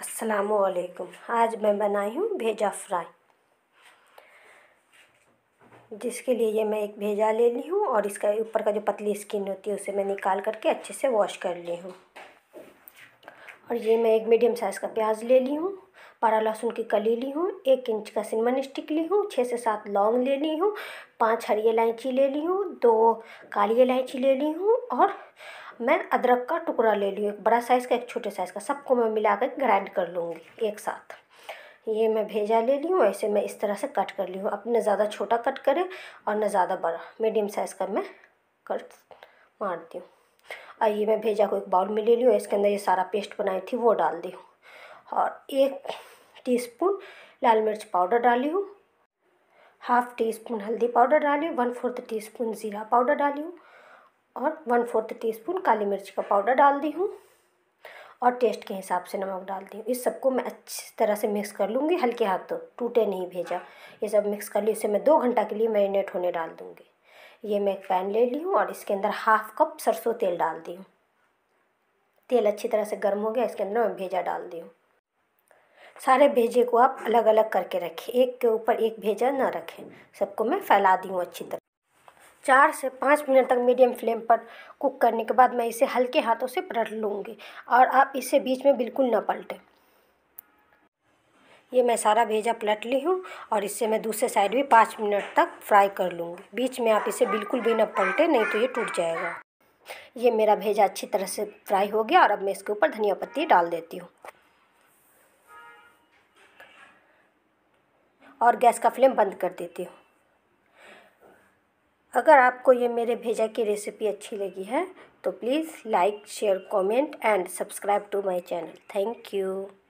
असलकुम आज मैं बनाई हूँ भेजा फ्राई जिसके लिए ये मैं एक भेजा ले ली हूँ और इसका ऊपर का जो पतली स्किन होती है उसे मैं निकाल करके अच्छे से वॉश कर ली हूँ और ये मैं एक मीडियम साइज़ का प्याज ले ली हूँ पारा लहसुन की कली ली हूँ एक इंच का सिनेमन स्टिक ली हूँ छः से सात लौंग ले ली हूँ पाँच हरी इलायची ले ली हूँ दो काली इलायची ले ली हूँ और मैं अदरक का टुकड़ा ले ली एक बड़ा साइज़ का एक छोटे साइज़ का सबको मैं मिला कर ग्राइंड कर लूँगी एक साथ ये मैं भेजा ले ली हूँ ऐसे मैं इस तरह से कट कर ली हूँ अपने ज़्यादा छोटा कट करें और न ज़्यादा बड़ा मीडियम साइज़ का मैं कट मारती हूँ और ये मैं भेजा को एक बाउल में ले ली हूँ इसके अंदर ये सारा पेस्ट बनाई थी वो डाल दी हूँ और एक टीस्पून लाल मिर्च पाउडर डाली हूँ हाफ़ टी स्पून हल्दी पाउडर डाली हूँ वन फोर्थ टी स्पून ज़ीरा पाउडर डाली हूँ और वन फोर्थ टी स्पून काली मिर्च का पाउडर डाल दी हूँ और टेस्ट के हिसाब से नमक डाल दी हूँ इस सबको मैं अच्छी तरह से मिक्स कर लूँगी हल्के हाथ तो टूटे नहीं भेजा ये सब मिक्स कर ली इसे मैं दो घंटा के लिए मैरिनेट होने डाल दूँगी ये मैं एक पैन ले ली हूँ और इसके अंदर हाफ कप सरसों तेल डाल दी हूँ तेल अच्छी तरह से गर्म हो गया इसके अंदर मैं भेजा डाल दी हूँ सारे भेजे को आप अलग अलग करके रखें एक के ऊपर एक भेजा ना रखें सबको मैं फैला दी हूँ अच्छी तरह चार से पाँच मिनट तक मीडियम फ्लेम पर कुक करने के बाद मैं इसे हल्के हाथों से पलट लूँगी और आप इसे बीच में बिल्कुल ना पलटें ये मैं सारा भेजा पलट ली हूँ और इससे मैं दूसरे साइड भी पाँच मिनट तक फ्राई कर लूँगी बीच में आप इसे बिल्कुल भी ना पलटें नहीं तो ये टूट जाएगा ये मेरा भेजा अच्छी तरह से फ्राई हो गया और अब मैं इसके ऊपर धनिया पत्ती डाल देती हूँ और गैस का फ्लेम बंद कर देती हूँ अगर आपको ये मेरे भेजा की रेसिपी अच्छी लगी है तो please like share comment and subscribe to my channel thank you